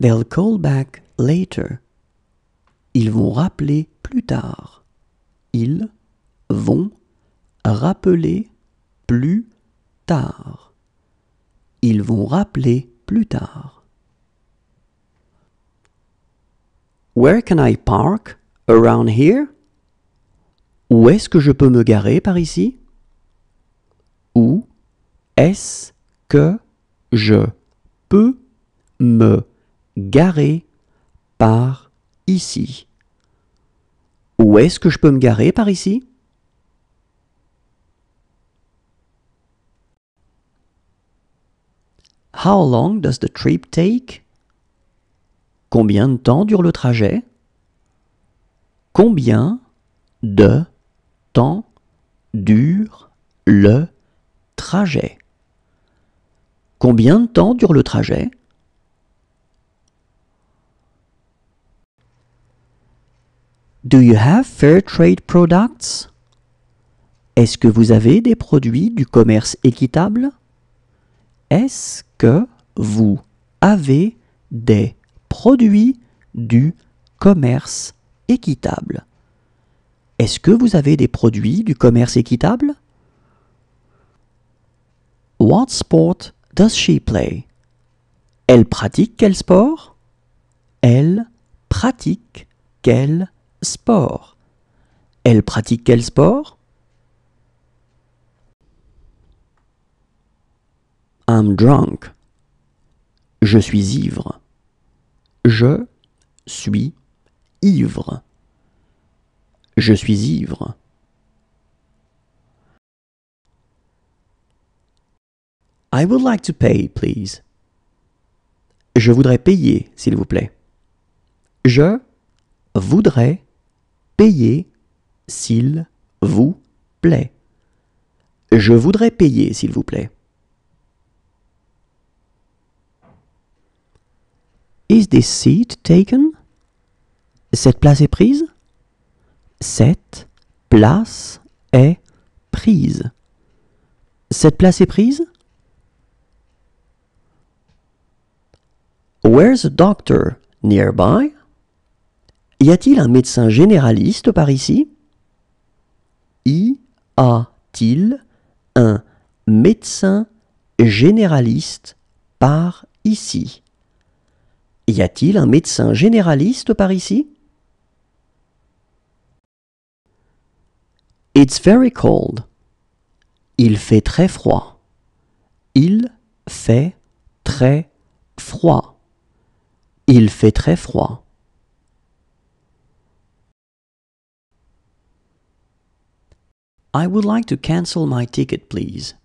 They'll call back later. Ils vont rappeler plus tard. Ils vont rappeler plus tard. Ils vont rappeler plus tard. Where can I park? Around here? Où est-ce que je peux me garer par ici? Où est-ce que je peux me garer par ici? Où est-ce que je peux me garer par ici? How long does the trip take? Combien de temps dure le trajet? Combien de temps dure le trajet? Combien de temps dure le trajet? Do you have fair trade products? Est-ce que vous avez des produits du commerce équitable? Est-ce que vous avez des produits du commerce équitable Est-ce que vous avez des produits du commerce équitable What sport does she play Elle pratique quel sport Elle pratique quel sport Elle pratique quel sport I'm drunk. Je suis ivre. Je suis ivre. Je suis ivre. I would like to pay, please. Je voudrais payer, s'il vous plaît. Je voudrais payer, s'il vous plaît. Je voudrais payer, s'il vous plaît. Is this seat taken? Cette place est prise? Cette place est prise. Cette place est prise? Where's a doctor nearby? Y a-t-il un médecin généraliste par ici? Y a-t-il un médecin généraliste par ici? Y a-t-il un médecin généraliste par ici? It's very cold. Il fait très froid. Il fait très froid. Il fait très froid. I would like to cancel my ticket, please.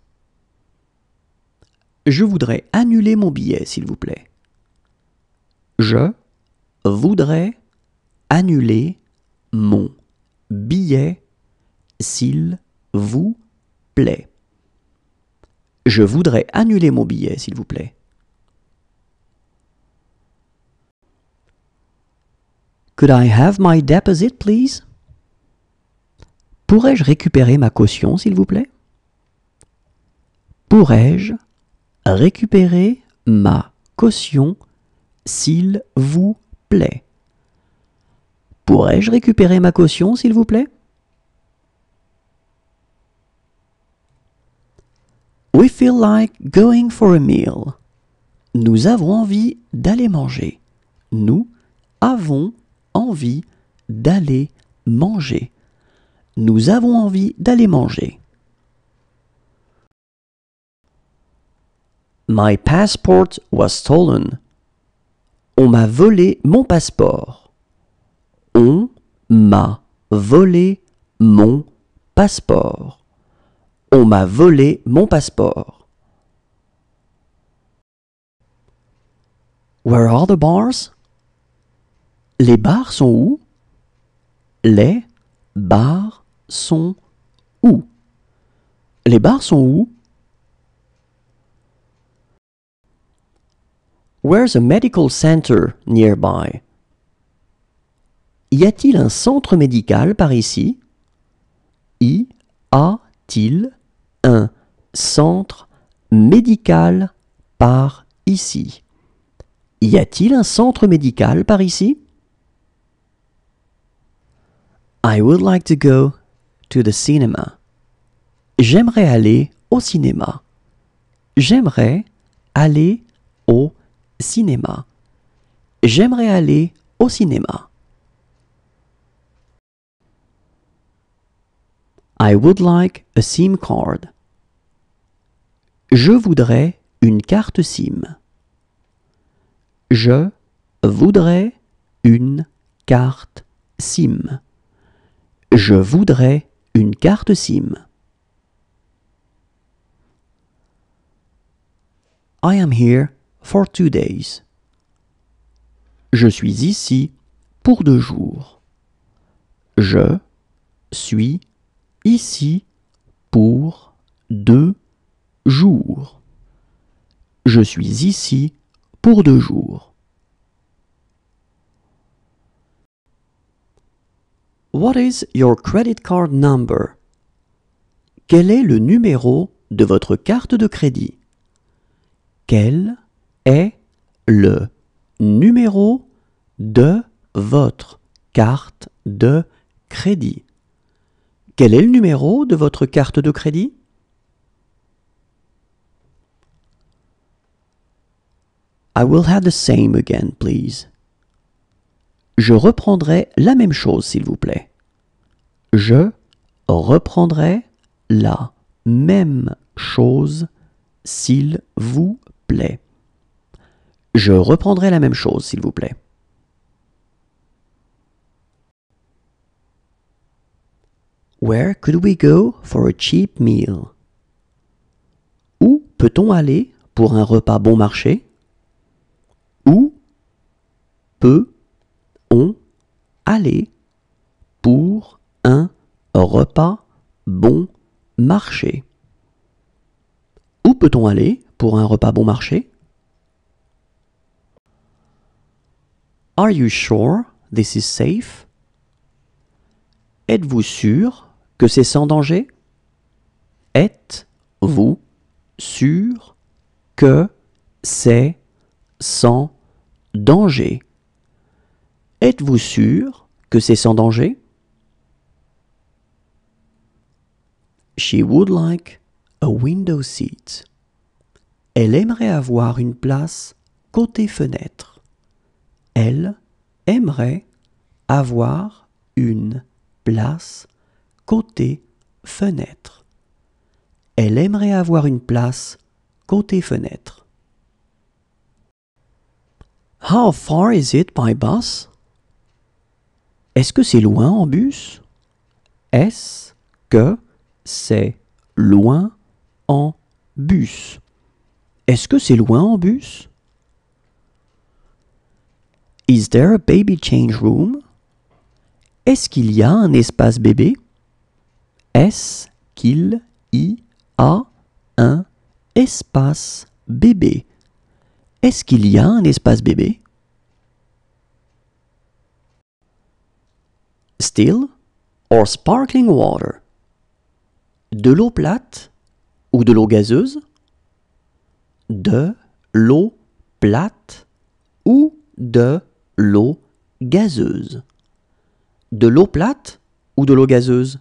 Je voudrais annuler mon billet, s'il vous plaît. Je voudrais annuler mon billet s'il vous plaît. Je voudrais annuler mon billet s'il vous plaît. Could I have my deposit please? Pourrais-je récupérer ma caution s'il vous plaît? Pourrais-je récupérer ma caution s'il vous plaît. Pourrais-je récupérer ma caution, s'il vous plaît We feel like going for a meal. Nous avons envie d'aller manger. Nous avons envie d'aller manger. Nous avons envie d'aller manger. My passport was stolen. On m'a volé mon passeport. On m'a volé mon passeport. On m'a volé mon passeport. Where are the bars? Les bars sont où? Les bars sont où? Les bars sont où? Where's a medical center nearby? Y a-t-il un centre médical par ici? Y a-t-il un centre médical par ici? Y a-t-il un centre médical par ici? I would like to go to the cinema. J'aimerais aller au cinéma. J'aimerais aller au cinéma cinéma. J'aimerais aller au cinéma. I would like a SIM card. Je voudrais une carte SIM. Je voudrais une carte SIM. Je voudrais une carte SIM. I am here for two days. Je suis ici pour deux jours. Je suis ici pour deux jours. Je suis ici pour deux jours. What is your credit card number? Quel est le numéro de votre carte de crédit? Quel est le numéro de votre carte de crédit. Quel est le numéro de votre carte de crédit I will have the same again, please. Je reprendrai la même chose, s'il vous plaît. Je reprendrai la même chose, s'il vous plaît. Je reprendrai la même chose, s'il vous plaît. Where could we go for a cheap meal? Où peut-on aller pour un repas bon marché? Où peut-on aller pour un repas bon marché? Où peut-on aller pour un repas bon marché? Are you sure this is safe? Êtes-vous sûr que c'est sans danger? Êtes-vous sûr que c'est sans danger? Êtes-vous sûr que c'est sans danger? She would like a window seat. Elle aimerait avoir une place côté fenêtre elle aimerait avoir une place côté fenêtre. Elle aimerait avoir une place côté fenêtre. How far is it by bus? Est-ce que c'est loin en bus? Est-ce que c'est loin en bus? Est-ce que c'est loin en bus? Is there a baby change room? Est-ce qu'il y a un espace bébé? Est-ce qu'il y a un espace bébé? Est-ce qu'il y a un espace bébé? Still or sparkling water? De l'eau plate ou de l'eau gazeuse? De l'eau plate ou de l'eau gazeuse De l'eau plate ou de l'eau gazeuse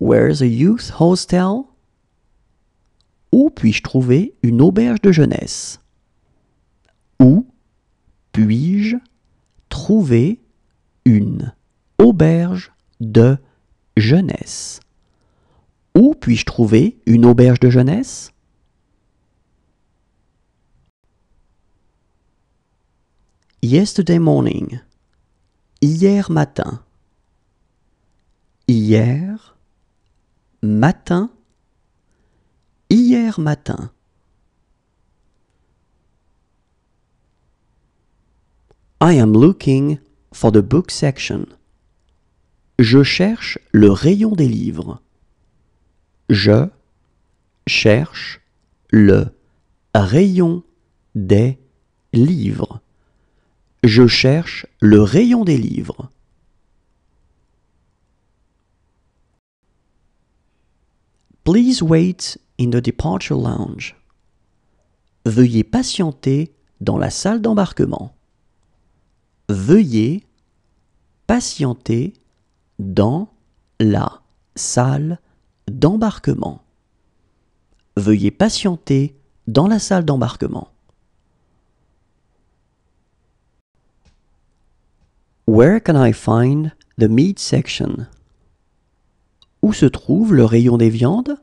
Where's a youth hostel? Où puis-je trouver une auberge de jeunesse? Où puis-je trouver une auberge de jeunesse? Où puis-je trouver une auberge de jeunesse? Yesterday morning. Hier matin. Hier matin. Hier matin. I am looking for the book section. Je cherche le rayon des livres. Je cherche le rayon des livres. Je cherche le rayon des livres. Please wait in the departure lounge. Veuillez patienter dans la salle d'embarquement. Veuillez patienter dans la salle d'embarquement. Veuillez patienter dans la salle d'embarquement. Where can I find the meat section? Où se trouve le rayon des viandes?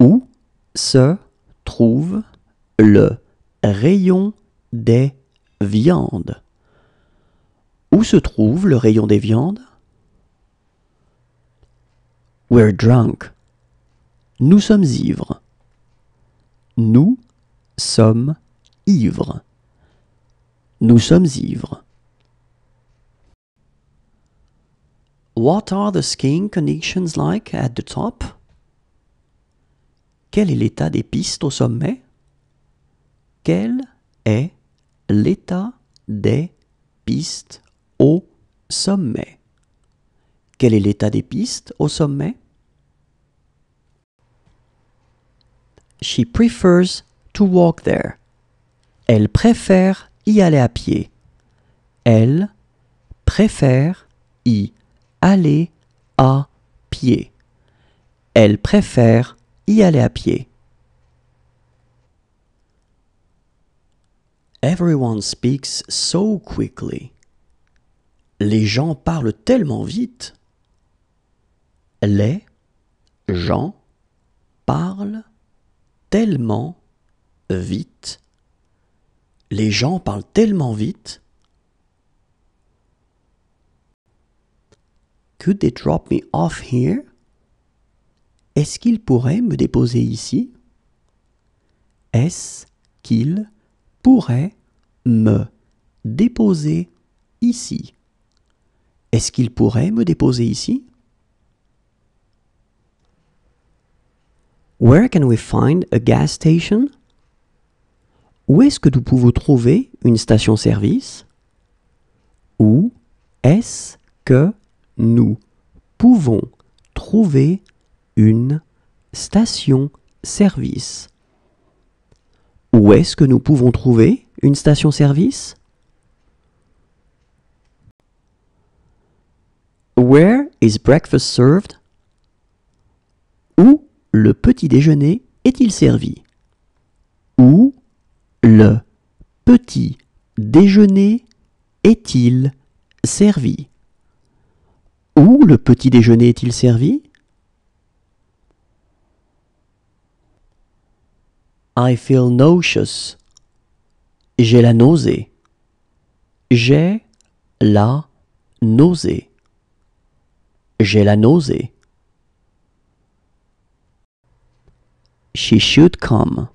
Où se trouve le rayon des viandes? Où se trouve le rayon des viandes? We're drunk. Nous sommes ivres. Nous sommes ivres. Nous sommes ivres. What are the skiing conditions like at the top? Quel est l'état des pistes au sommet? Quel est l'état des pistes au sommet? Quel est l'état des pistes au sommet? She prefers to walk there. Elle préfère y aller à pied. Elle préfère y aller à pied. Elle préfère y aller à pied. Everyone speaks so quickly. Les gens parlent tellement vite. Les gens parlent tellement vite. Les gens parlent tellement vite. Could they drop me off here? Est-ce qu'ils pourraient me déposer ici? Est-ce qu'ils pourraient me déposer ici? Est-ce qu'ils pourraient me déposer ici? Where can we find a gas station? Où est-ce que nous pouvons trouver une station-service? Où est-ce que nous pouvons trouver une station-service. Où est-ce que nous pouvons trouver une station-service Where is breakfast served Où le petit déjeuner est-il servi Où le petit déjeuner est-il servi où le petit déjeuner est-il servi I feel nauseous. J'ai la nausée. J'ai la nausée. J'ai la nausée. She should come.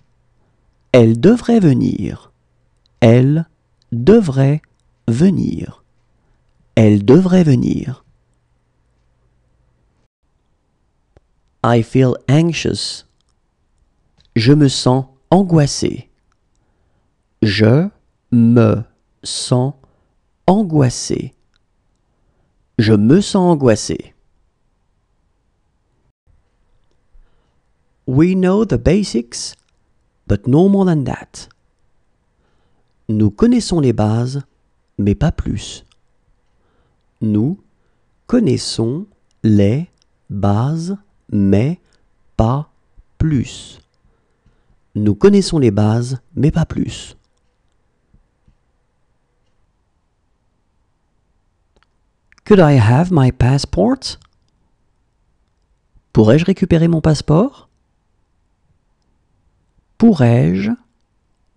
Elle devrait venir. Elle devrait venir. Elle devrait venir. I feel anxious. Je me sens angoissé. Je me sens angoissé. Je me sens angoissé. We know the basics, but no more than that. Nous connaissons les bases, mais pas plus. Nous connaissons les bases, mais pas plus. Nous connaissons les bases, mais pas plus. Could I have my passport? Pourrais-je récupérer mon passeport? Pourrais-je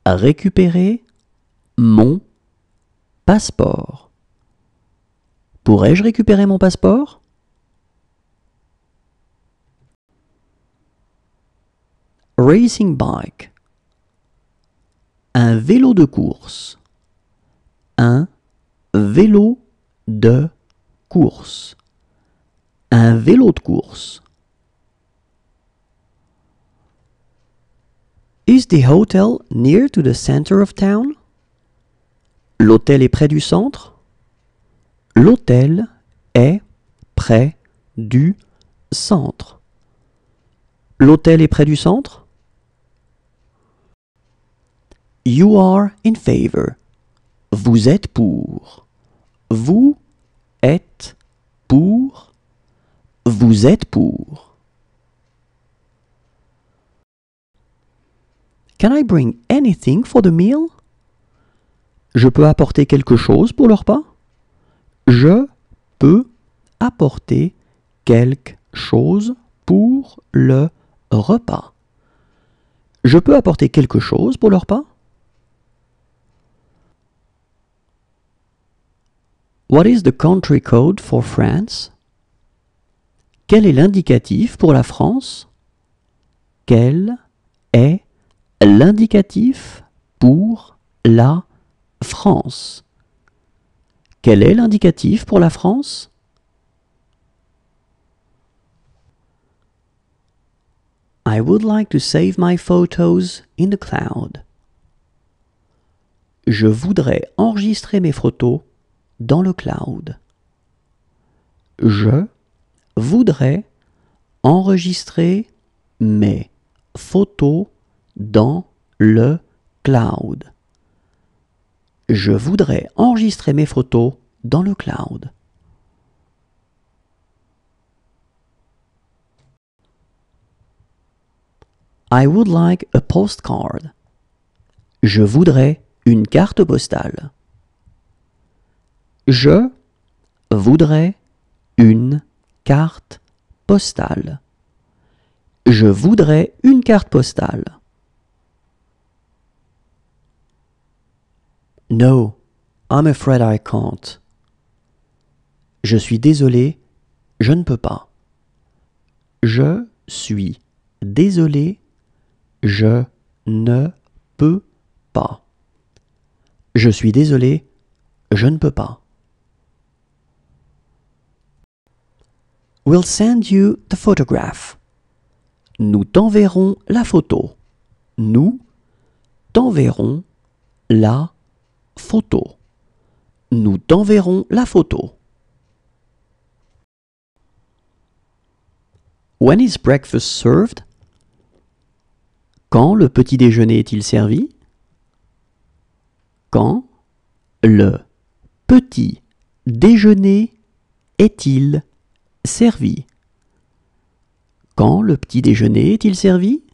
récupérer mon passeport? Pourrais-je récupérer mon passeport? racing bike, un vélo de course, un vélo de course, un vélo de course. Is the hotel near to the center of town? L'hôtel est près du centre? L'hôtel est près du centre. L'hôtel est près du centre You are in favor. Vous êtes pour. Vous êtes pour. Vous êtes pour. Can I bring anything for the meal? Je peux apporter quelque chose pour le repas? Je peux apporter quelque chose pour le repas. Je peux apporter quelque chose pour le repas? What is the country code for France? Quel est l'indicatif pour la France? Quel est l'indicatif pour la France? Quel est l'indicatif pour la France? I would like to save my photos in the cloud. Je voudrais enregistrer mes photos dans le cloud. Je voudrais enregistrer mes photos dans le cloud. Je voudrais enregistrer mes photos dans le cloud. I would like a postcard. Je voudrais une carte postale. Je voudrais une carte postale. Je voudrais une carte postale. No, I'm afraid I can't. Je suis désolé, je ne peux pas. Je suis désolé, je ne peux pas. Je suis désolé, je ne peux pas. We'll send you the photograph. Nous t'enverrons la photo. Nous t'enverrons la photo. Nous t'enverrons la photo. When is breakfast served? Quand le petit déjeuner est-il servi? Quand le petit déjeuner est-il servi. Quand le petit déjeuner est-il servi?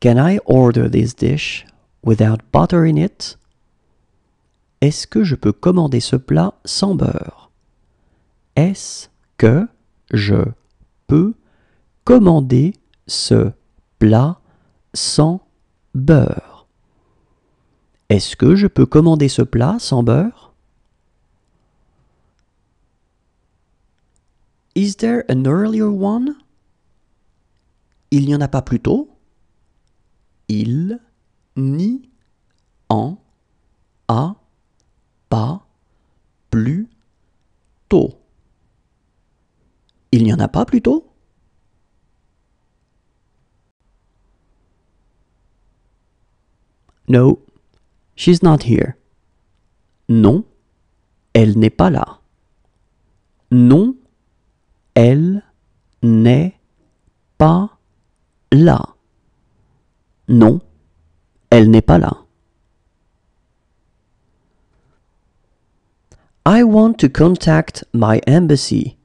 Can I order this dish without butter in it? Est-ce que je peux commander ce plat sans beurre? Est-ce que je peux commander ce plat sans beurre? Est-ce que je peux commander ce plat sans beurre? Is there an earlier one? Il n'y en a pas plus tôt? Il n'y en a pas plus tôt. Il n'y en a pas plus tôt? No, she's not here. Non, elle n'est pas là. Non, elle n'est pas là. Non, elle n'est pas là. I want to contact my embassy.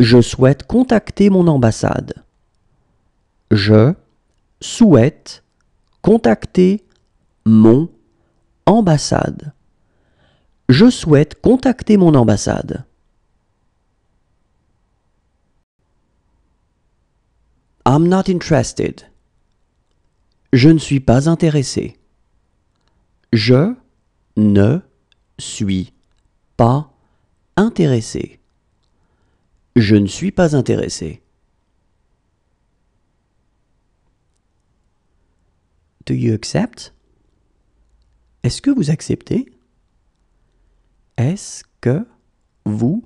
Je souhaite contacter mon ambassade. Je souhaite contacter mon ambassade. Je souhaite contacter mon ambassade. not interested. Je ne suis pas intéressé. Je ne suis pas intéressé. Je ne suis pas intéressé. Do you accept? Est-ce que vous acceptez? Est-ce que vous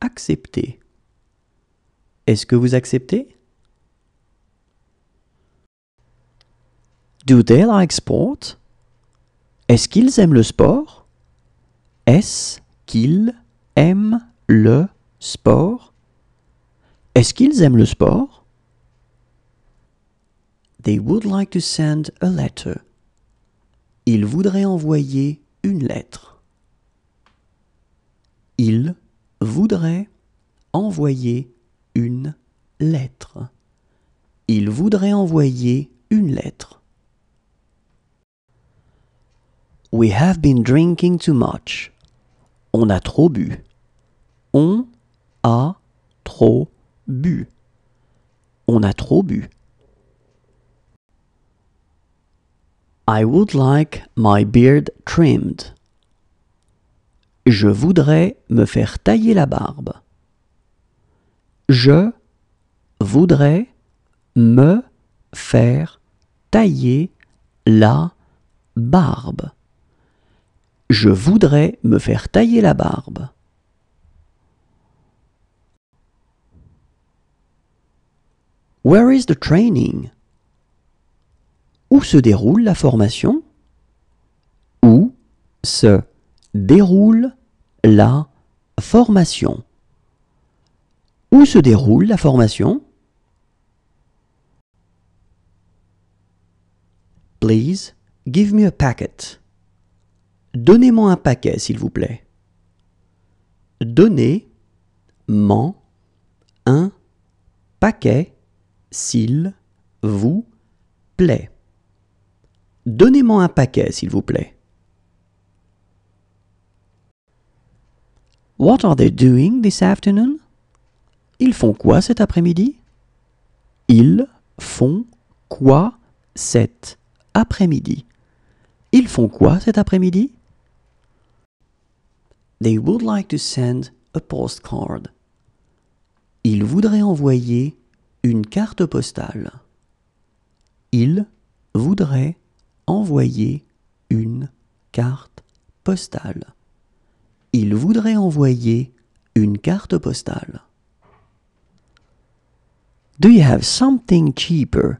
acceptez? Est-ce que vous acceptez? Do they like sport? Est-ce qu'ils aiment le sport? Est-ce qu'ils aiment le sport? Est-ce qu'ils aiment le sport? They would like to send a letter. Ils voudraient envoyer une lettre. Ils voudraient envoyer une lettre. Ils voudraient envoyer une lettre. We have been drinking too much. On a trop bu. On a trop bu. On a trop bu. I would like my beard trimmed. Je voudrais me faire tailler la barbe. Je voudrais me faire tailler la barbe. Je voudrais me faire tailler la barbe. Where is the training? Où se déroule la formation? Où se déroule la formation? Où se déroule la formation? Please give me a packet. Donnez-moi un paquet, s'il vous plaît. Donnez-moi un paquet, s'il vous plaît. Donnez-moi un paquet, s'il vous plaît. What are they doing this afternoon? Ils font quoi cet après-midi? Ils font quoi cet après-midi? Ils font quoi cet après-midi? They would like to send a postcard. Ils voudraient envoyer une carte postale. Ils voudraient envoyer une carte postale. Ils voudraient envoyer une carte postale. Do you have something cheaper?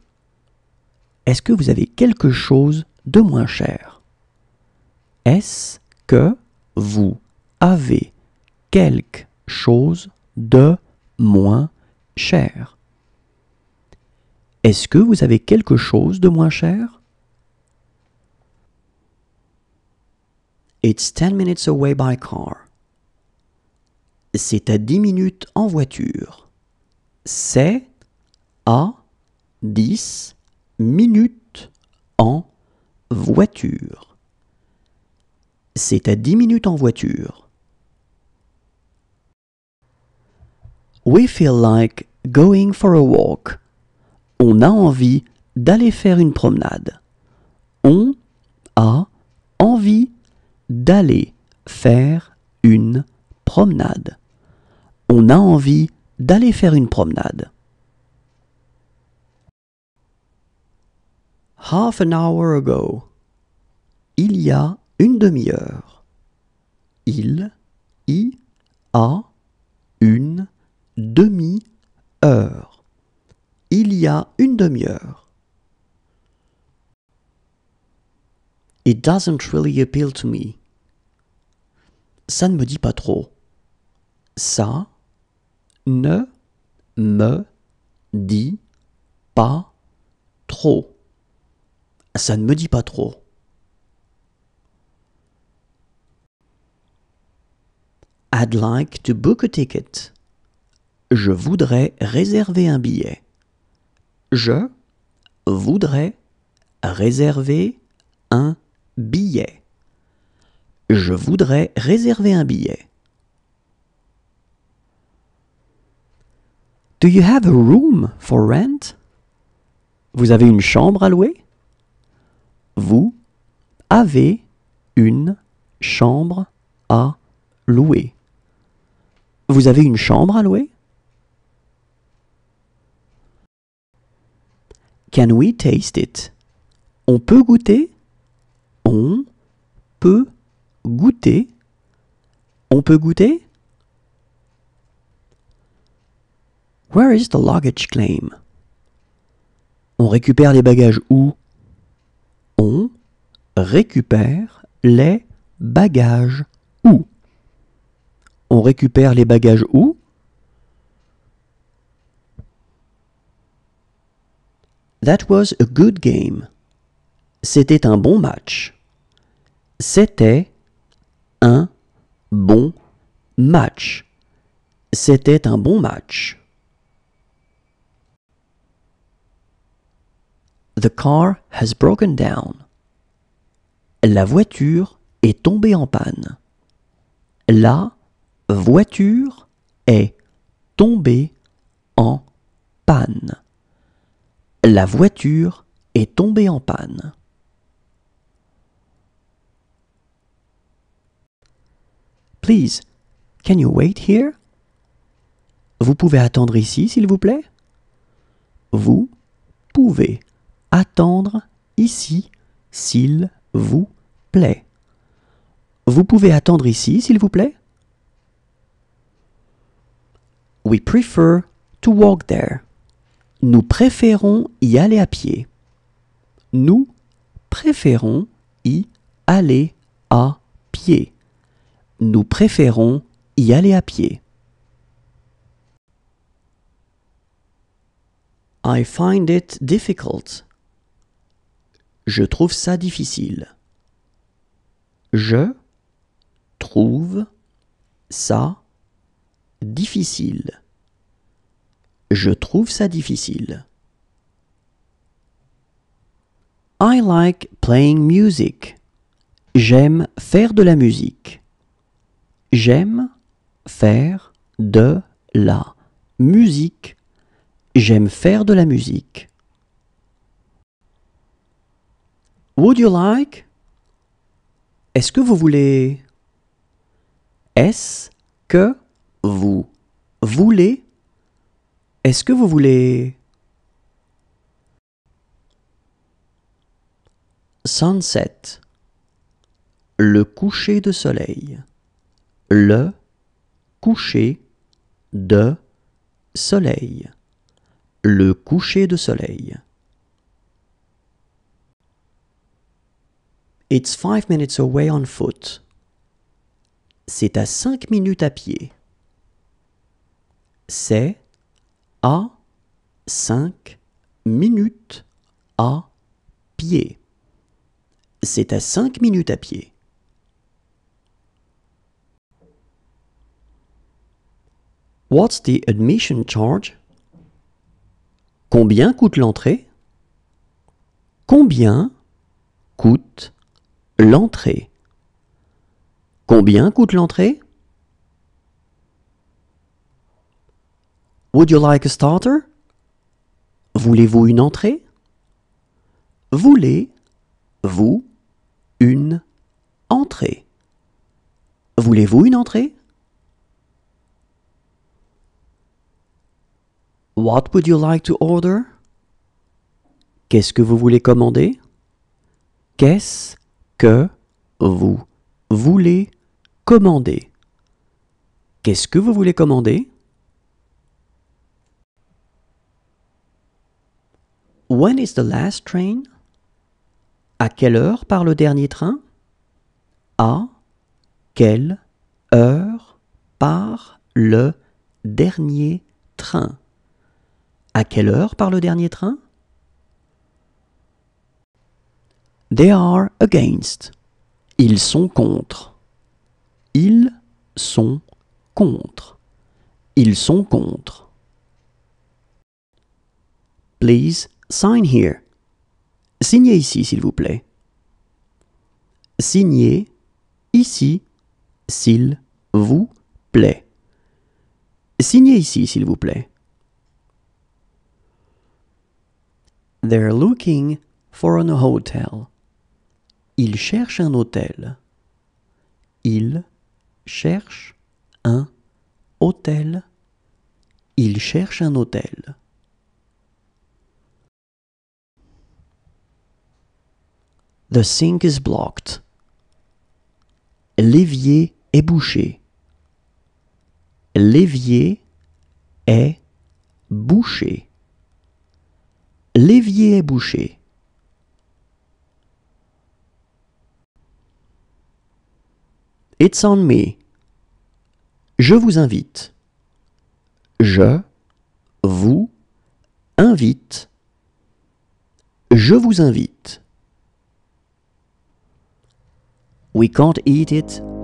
Est-ce que vous avez quelque chose de moins cher? Est-ce que vous avez quelque chose de moins cher. Est-ce que vous avez quelque chose de moins cher? It's ten minutes away by car. C'est à 10 minutes en voiture. C'est à 10 minutes en voiture. C'est à dix minutes en voiture. We feel like going for a walk. On a envie d'aller faire une promenade. On a envie d'aller faire une promenade. On a envie d'aller faire une promenade. Half an hour ago. Il y a une demi-heure. Il y a une demi-heure. Il y a une demi-heure. It doesn't really appeal to me. Ça ne me dit pas trop. Ça ne me dit pas trop. Ça ne me dit pas trop. I'd like to book a ticket. Je voudrais réserver un billet. Je voudrais réserver un billet. Je voudrais réserver un billet. Do you have a room for rent? Vous avez une chambre à louer? Vous avez une chambre à louer. Vous avez une chambre à louer? Can we taste it? On peut goûter. On peut goûter. On peut goûter. Where is the luggage claim? On récupère les bagages où? On récupère les bagages où? On récupère les bagages où? That was a good game. C'était un bon match. C'était un bon match. C'était un bon match. The car has broken down. La voiture est tombée en panne. La voiture est tombée en panne. La voiture est tombée en panne. Please, can you wait here? Vous pouvez attendre ici, s'il vous plaît? Vous pouvez attendre ici, s'il vous plaît. Vous pouvez attendre ici, s'il vous plaît? We prefer to walk there. Nous préférons y aller à pied. Nous préférons y aller à pied. Nous préférons y aller à pied. I find it difficult. Je trouve ça difficile. Je trouve ça difficile. Je trouve ça difficile. I like playing music. J'aime faire de la musique. J'aime faire de la musique. J'aime faire de la musique. Would you like? Est-ce que vous voulez? Est-ce que vous voulez? Est-ce que vous voulez... Sunset. Le coucher de soleil. Le coucher de soleil. Le coucher de soleil. It's five minutes away on foot. C'est à cinq minutes à pied. C'est à 5 minutes à pied. C'est à 5 minutes à pied. What's the admission charge? Combien coûte l'entrée? Combien coûte l'entrée? Combien coûte l'entrée? Would you like a starter? Voulez-vous une entrée? Voulez-vous une entrée? Voulez-vous une entrée? What would you like to order? Qu'est-ce que vous voulez commander? Qu'est-ce que vous voulez commander? Qu'est-ce que vous voulez commander? When is the last train? À quelle heure part le dernier train? À quelle heure part le dernier train? À quelle heure part le dernier train? They are against. Ils sont contre. Ils sont contre. Ils sont contre. Please Sign here. Signez ici, s'il vous plaît. Signez ici, s'il vous plaît. Signez ici, s'il vous plaît. They're looking for an hotel. Ils cherchent un hôtel. Ils cherchent un hôtel. Ils cherchent un hôtel. The sink is blocked. L'évier est bouché. L'évier est bouché. L'évier est bouché. It's on me. Je vous invite. Je vous invite. Je vous invite. We can't eat it